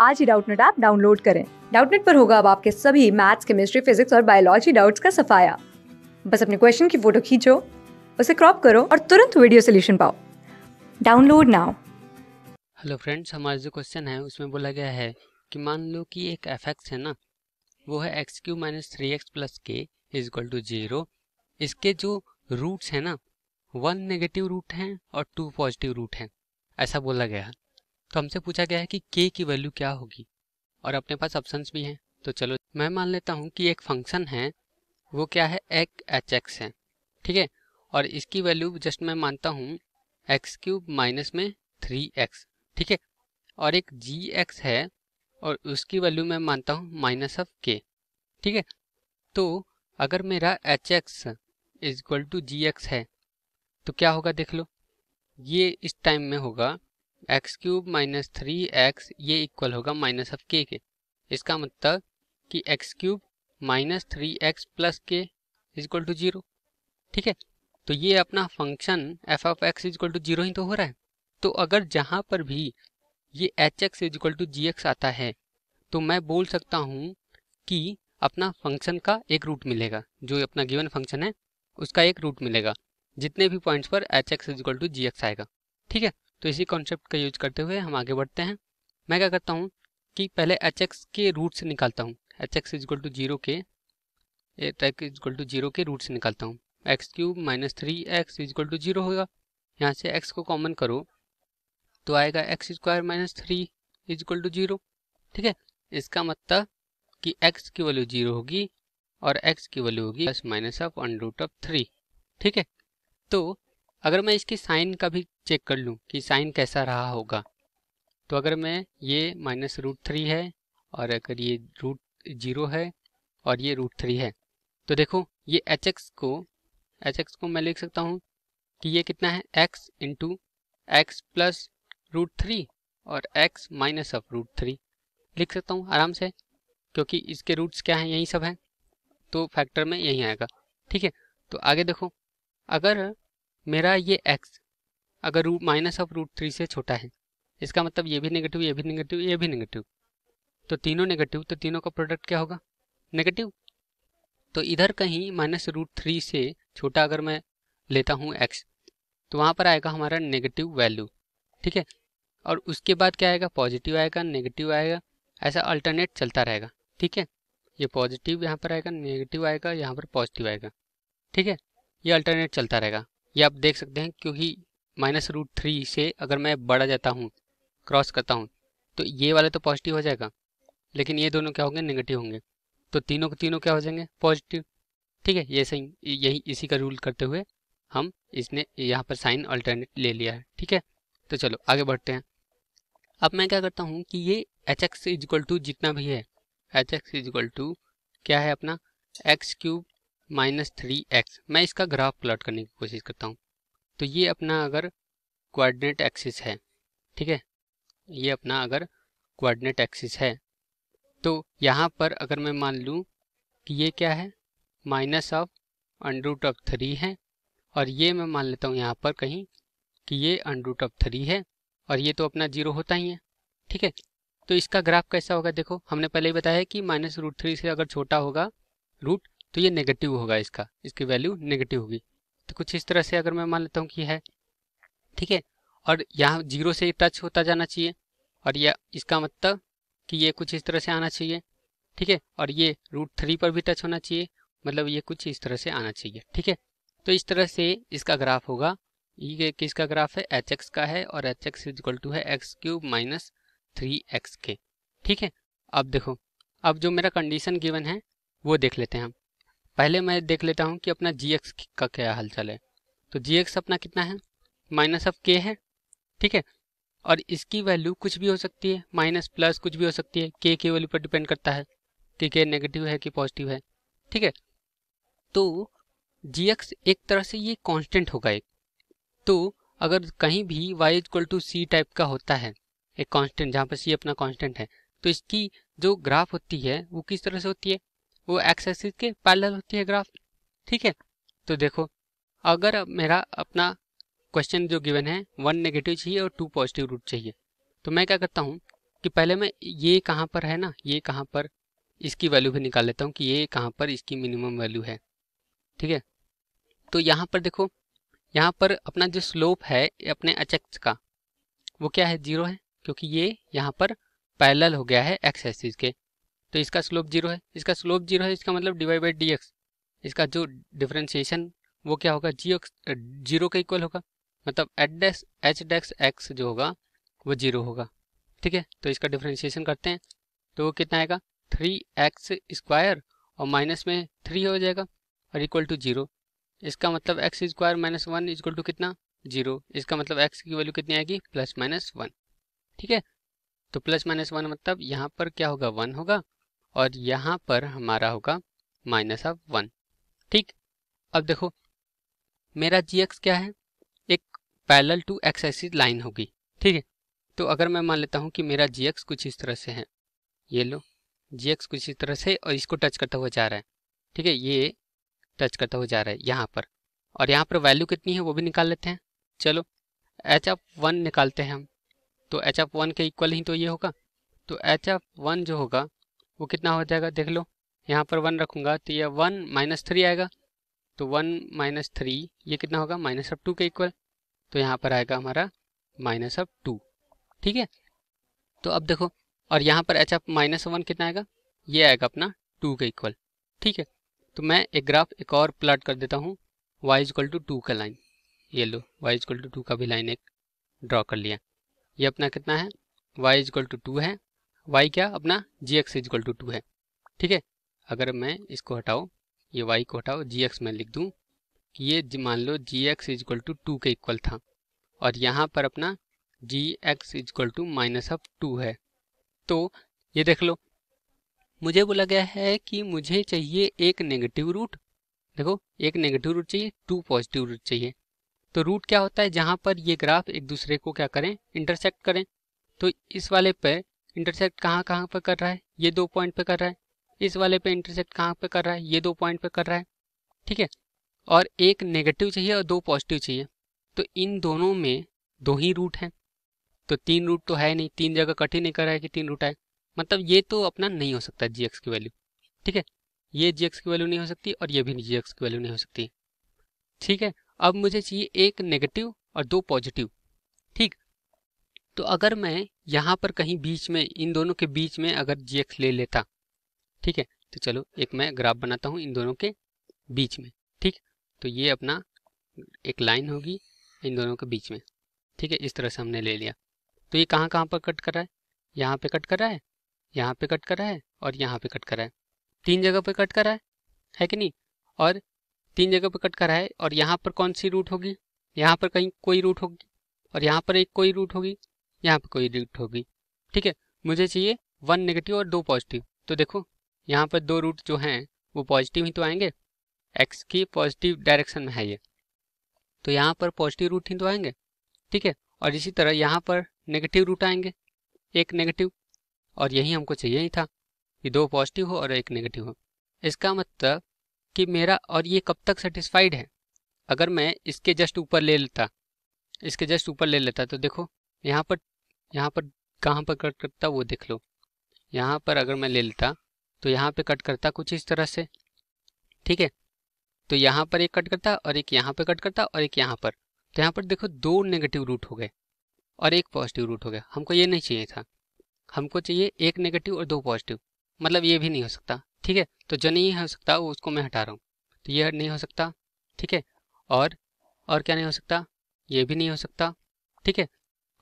आज ही Doubtnut app download करें डाउटनेट पर होगा अब आपके सभी मैथ्स केमिस्ट्री फिजिक्स और बायोलॉजी डाउट्स का सफाया बस अपने क्वेश्चन की फोटो खींचो उसे क्रॉप करो और तुरंत वीडियो सोल्यूशन पाओ डाउनलोड नाउ हेलो फ्रेंड्स हमारा जो क्वेश्चन है उसमें बोला गया है कि मान लो कि एक एफ एक्स है ना वो है x cube minus three x plus k is equal to zero इसके जो रूट्स हैं ना वन नेगेटिव रूट हैं और टू पॉजिटिव रूट हैं ऐसा बोला गया तो हमसे पूछा गया है कि के की वैल्यू क्या होगी और अपने पास ऑप्शन भी हैं तो चलो मैं मान लेता हूँ कि एक फंक्शन है वो क्या है एक एच एक्स है ठीक है और इसकी वैल्यू जस्ट मैं मानता हूँ एक्स क्यूब माइनस में थ्री एक्स ठीक है और एक जी एक्स है और उसकी वैल्यू मैं मानता हूँ माइनस ऑफ के ठीक है तो अगर मेरा h x equal to g x है तो क्या होगा देख लो ये इस टाइम में होगा x cube minus three x ये इक्वल होगा माइनस ऑफ के के इसका मतलब कि x cube minus three x plus k is equal to zero ठीक है तो ये अपना function f of x is equal to zero ही तो हो रहा है तो अगर जहाँ पर भी ये h x is equal to g x आता है तो मैं बोल सकता हूँ कि अपना फंक्शन का एक रूट मिलेगा जो अपना गिवन फंक्शन है उसका एक रूट मिलेगा जितने भी पॉइंट्स पर h x is equal to g x आएगा ठीक है तो इसी कॉन्सेप्ट का यूज करते हुए हम आगे बढ़ते हैं मैं क्या करता हूँ कि पहले एच एक्स के रूट से निकालता हूँ h x equal to zero के एक्स इजक्ल टू जीरो के रूट से निकालता हूँ x cube minus three x equal to zero होगा यहाँ से एक्स को कॉमन करो तो आएगा x square minus three is equal to zero ठीक है इसका मतलब कि एक्स की वैल्यू जीरो होगी और एक्स की वैल्यू होगी plus minus of root of three ठीक है तो अगर मैं इसकी साइन का भी चेक कर लूँ कि साइन कैसा रहा होगा तो अगर मैं ये माइनस रूट थ्री है और अगर ये रूट जीरो है और ये रूट थ्री है तो देखो ये एच एक्स को एच एक्स को मैं लिख सकता हूँ कि ये कितना है x into x plus root three और x minus of root three लिख सकता हूँ आराम से क्योंकि इसके रूट्स क्या हैं यही सब हैं तो फैक्टर में यही आएगा ठीक है तो आगे देखो अगर मेरा ये एक्स अगर root minus of root three से छोटा है इसका मतलब ये भी नेगेटिव ये भी नेगेटिव ये भी नेगेटिव तो तीनों नेगेटिव तो तीनों का प्रोडक्ट क्या होगा नेगेटिव तो इधर कहीं माइनस रूट थ्री से छोटा अगर मैं लेता हूँ एक्स तो वहाँ पर आएगा हमारा नेगेटिव वैल्यू ठीक है और उसके बाद क्या आएगा पॉजिटिव आएगा नेगेटिव आएगा ऐसा अल्टरनेट चलता रहेगा ठीक है ये पॉजिटिव यहाँ पर आएगा नेगेटिव आएगा यहाँ पर पॉजिटिव आएगा ठीक है ये अल्टरनेट चलता रहेगा ये आप देख सकते हैं क्योंकि माइनस रूट थ्री से अगर मैं बढ़ा जाता हूँ क्रॉस करता हूँ तो ये वाला तो पॉजिटिव हो जाएगा लेकिन ये दोनों क्या होंगे नेगेटिव होंगे तो तीनों के तीनों क्या हो जाएंगे पॉजिटिव ठीक है ये सही यही इसी का रूल करते हुए हम इसने यहाँ पर साइन अल्टरनेट ले लिया है ठीक है तो चलो आगे बढ़ते हैं अब मैं क्या करता हूँ कि ये एच एक्स इजिकल टू जितना भी है एच एक्स इजिकल टू क्या है अपना x cube minus three x मैं इसका ग्राफ प्लॉट करने की कोशिश करता हूँ तो ये अपना अगर कोऑर्डिनेट एक्सिस है ठीक है ये अपना अगर कोऑर्डिनेट एक्सिस है तो यहाँ पर अगर मैं मान लूँ कि ये क्या है minus of under root of three है और ये मैं मान लेता हूँ यहाँ पर कहीं कि ये अंडर रूट ऑफ थ्री है और ये तो अपना जीरो होता ही है ठीक है तो इसका ग्राफ कैसा होगा देखो हमने पहले ही बताया कि माइनस रूट थ्री से अगर छोटा होगा रूट तो ये नेगेटिव होगा इसका इसकी वैल्यू नेगेटिव होगी तो कुछ इस तरह से अगर मैं मान लेता हूँ कि है ठीक है और यहाँ जीरो से टच होता जाना चाहिए और यह इसका मतलब कि ये कुछ इस तरह से आना चाहिए ठीक है और ये रूट थ्री पर भी टच होना चाहिए मतलब ये कुछ इस तरह से आना चाहिए ठीक है तो इस तरह से इसका ग्राफ होगा ये किसका ग्राफ है एच एक्स का है और एच एक्स इजल टू है x cube minus three x के ठीक है अब देखो अब जो मेरा कंडीशन गिवन है वो देख लेते हैं हम पहले मैं देख लेता हूँ कि अपना जी एक्स का क्या चाल है तो जी एक्स अपना कितना है माइनस ऑफ के है ठीक है और इसकी वैल्यू कुछ भी हो सकती है माइनस प्लस कुछ भी हो सकती है के के वैल्यू पर डिपेंड करता है कि के नेगेटिव है कि पॉजिटिव है ठीक है तो जी एक्स एक तरह से ये कांस्टेंट होगा एक तो अगर कहीं भी y equal to c type का होता है एक कांस्टेंट जहाँ पर सी अपना कांस्टेंट है तो इसकी जो ग्राफ होती है वो किस तरह से होती है वो एक्सेसिस के पैरेलल होती है ग्राफ ठीक है तो देखो अगर मेरा अपना क्वेश्चन जो गिवन है वन नेगेटिव चाहिए और टू पॉजिटिव रूट चाहिए तो मैं क्या करता हूँ कि पहले मैं ये कहाँ पर है ना ये कहाँ पर इसकी वैल्यू भी निकाल लेता हूँ कि ये कहाँ पर इसकी मिनिमम वैल्यू है ठीक है तो यहाँ पर देखो यहाँ पर अपना जो स्लोप है अपने अचक्स का वो क्या है जीरो है क्योंकि ये यहाँ पर पैरेलल हो गया है एक्सेसिस के तो इसका स्लोप जीरो है इसका स्लोप जीरो है इसका मतलब डिवाइड बाई डी एक्स इसका जो डिफ्रेंशिएशन वो क्या होगा जी जीरो का इक्वल होगा मतलब एट डेक्स एच डेक्स एक्स जो होगा वो जीरो होगा ठीक है तो इसका डिफ्रेंशिएशन करते हैं तो वो कितना आएगा थ्री एक्स स्क्वायर और माइनस में थ्री हो जाएगा और इक्वल टू जीरो इसका मतलब x square minus one equal to कितना जीरो इसका मतलब एक्स की वैल्यू कितनी आएगी प्लस माइनस वन ठीक है तो प्लस माइनस वन मतलब यहाँ पर क्या होगा वन होगा और यहाँ पर हमारा होगा माइनस ऑफ वन ठीक अब देखो मेरा जी एक्स क्या है एक parallel to x axis line होगी ठीक है तो अगर मैं मान लेता हूँ कि मेरा जी एक्स कुछ इस तरह से है ये लो जी एक्स कुछ इस तरह से और इसको टच करता हुआ जा रहा है ठीक है ये टच करता हुआ जा रहा है यहाँ पर और यहाँ पर वैल्यू कितनी है वो भी निकाल लेते हैं चलो एच एफ वन निकालते हैं हम तो एच एफ वन के इक्वल ही तो ये होगा तो एच एफ वन जो होगा वो कितना हो जाएगा देख लो यहाँ पर वन रखूँगा तो यह वन माइनस थ्री आएगा तो वन माइनस थ्री ये कितना होगा माइनस ऑफ टू के इक्वल तो यहाँ पर आएगा हमारा माइनस ऑफ टू ठीक है तो अब देखो और यहाँ पर एच एफ माइनस वन कितना आएगा ये आएगा अपना टू के इक्वल ठीक है तो मैं एक ग्राफ एक और प्लाट कर देता हूँ वाई इजक्ल टू टू का लाइन ये लो वाई इजक्ल टू टू का भी लाइन एक ड्रॉ कर लिया ये अपना कितना है वाई इजक्ल टू टू है वाई क्या अपना g x equal to two है ठीक है अगर मैं इसको हटाओ ये वाई को हटाओ जी एक्स में लिख दूँ कि ये मान लो g x equal to two के इक्वल था और यहाँ पर अपना g x equal to minus of two है तो ये देख लो मुझे बोला गया है कि मुझे चाहिए एक नेगेटिव रूट देखो एक नेगेटिव रूट चाहिए टू पॉजिटिव रूट चाहिए तो रूट क्या होता है जहाँ पर ये ग्राफ एक दूसरे को क्या करें इंटरसेक्ट करें तो इस वाले पे इंटरसेक्ट कहाँ कहाँ पर कर रहा है ये दो पॉइंट पर कर रहा है इस वाले पे इंटरसेक्ट कहाँ पे कर रहा है ये दो पॉइंट पे कर रहा है ठीक है और एक नेगेटिव चाहिए और दो पॉजिटिव चाहिए तो इन दोनों में दो ही रूट हैं तो तीन रूट तो है नहीं तीन जगह कट ही नहीं कर रहा है कि तीन रूट आए मतलब ये तो अपना नहीं हो सकता जी की वैल्यू ठीक है ये जी की वैल्यू नहीं हो सकती और ये भी जी की वैल्यू नहीं हो सकती ठीक है अब मुझे चाहिए एक नेगेटिव और दो पॉजिटिव ठीक तो अगर मैं यहाँ पर कहीं बीच में इन दोनों के बीच में अगर जी ले लेता ठीक है तो चलो एक मैं ग्राफ बनाता हूँ इन दोनों के बीच में ठीक तो ये अपना एक लाइन होगी इन दोनों के बीच में ठीक है इस तरह से हमने ले लिया तो ये कहाँ कहाँ पर कट कर रहा है यहाँ पे कट कर रहा है यहाँ पे कट कर रहा है और यहाँ पे कट कर रहा है तीन जगह पे कट कर रहा है है कि नहीं और तीन जगह पे कट कर रहा है और यहाँ पर कौन सी रूट होगी यहाँ पर कहीं कोई रूट होगी और यहाँ पर एक कोई रूट होगी यहाँ पे कोई रूट होगी ठीक है मुझे चाहिए वन नेगेटिव और दो पॉजिटिव तो देखो यहाँ पर दो रूट जो हैं वो पॉजिटिव ही तो आएंगे एक्स की पॉजिटिव डायरेक्शन में है ये तो यहाँ पर पॉजिटिव रूट ही तो आएंगे ठीक है और इसी तरह यहाँ पर नेगेटिव रूट आएंगे एक नेगेटिव और यही हमको चाहिए ही था कि दो पॉजिटिव हो और एक नेगेटिव हो इसका मतलब कि मेरा और ये कब तक सेटिस्फाइड है अगर मैं इसके जस्ट ऊपर ले लेता इसके जस्ट ऊपर ले लेता तो देखो यहाँ पर यहाँ पर कहाँ पर कट करता वो देख लो यहाँ पर अगर मैं ले लेता तो यहाँ पे कट करता कुछ इस तरह से ठीक है तो यहाँ पर एक कट करता और एक यहाँ पर कट करता और एक यहाँ पर तो यहाँ पर देखो दो नेगेटिव रूट हो गए और एक पॉजिटिव रूट हो गया हमको ये नहीं चाहिए था हमको चाहिए एक नेगेटिव और दो पॉजिटिव मतलब ये भी नहीं हो सकता ठीक है तो जो नहीं हो सकता वो उसको मैं हटा रहा हूँ तो ये नहीं हो सकता ठीक है और और क्या नहीं हो सकता ये भी नहीं हो सकता ठीक है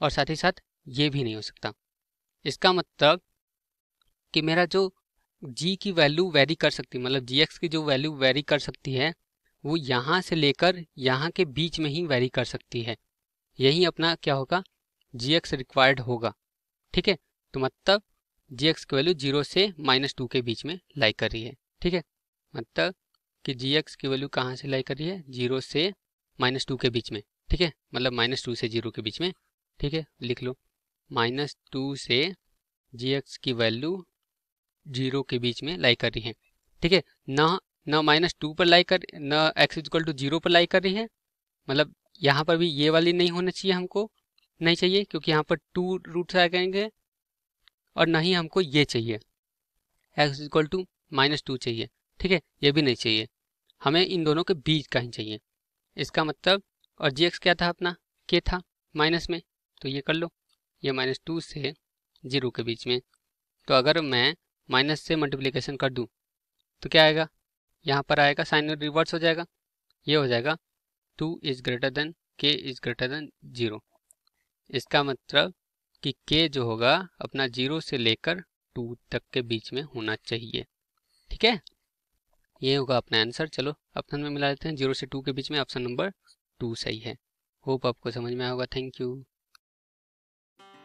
और साथ ही साथ ये भी नहीं हो सकता इसका मतलब कि मेरा जो जी की वैल्यू वेरी कर सकती मतलब जी एक्स की जो वैल्यू वेरी कर सकती है वो यहाँ से लेकर यहाँ के बीच में ही वेरी कर सकती है यही अपना क्या होगा जी एक्स रिक्वायर्ड होगा ठीक है तो मतलब जी एक्स की वैल्यू जीरो से माइनस टू के बीच में लाई कर रही है ठीक है मतलब कि जी एक्स की वैल्यू कहाँ से लाई कर रही है जीरो से माइनस टू के बीच में ठीक है मतलब माइनस टू से जीरो के बीच में ठीक है लिख लो माइनस टू से जी एक्स की वैल्यू जीरो के बीच में लाई कर रही है ठीक है ना ना माइनस टू पर लाई कर ना एक्स इजक्ल टू जीरो पर लाई कर रही है मतलब यहाँ पर भी ये वाली नहीं होना चाहिए हमको नहीं चाहिए क्योंकि यहाँ पर टू रूट आ गएंगे और ना ही हमको ये चाहिए x equal to minus two चाहिए ठीक है ये भी नहीं चाहिए हमें इन दोनों के बीच का ही चाहिए इसका मतलब और जी एक्स क्या था अपना के था माइनस में तो ये कर लो या माइनस टू से जीरो के बीच में तो अगर मैं माइनस से मल्टीप्लिकेशन कर दूँ तो क्या आएगा यहाँ पर आएगा साइन रिवर्स हो जाएगा ये हो जाएगा two is greater than k is greater than zero इसका मतलब कि के जो होगा अपना जीरो से लेकर टू तक के बीच में होना चाहिए ठीक है ये होगा अपना आंसर चलो ऑप्शन में मिला लेते हैं जीरो से टू के बीच में ऑप्शन नंबर टू सही है होप आपको समझ में आएगा थैंक यू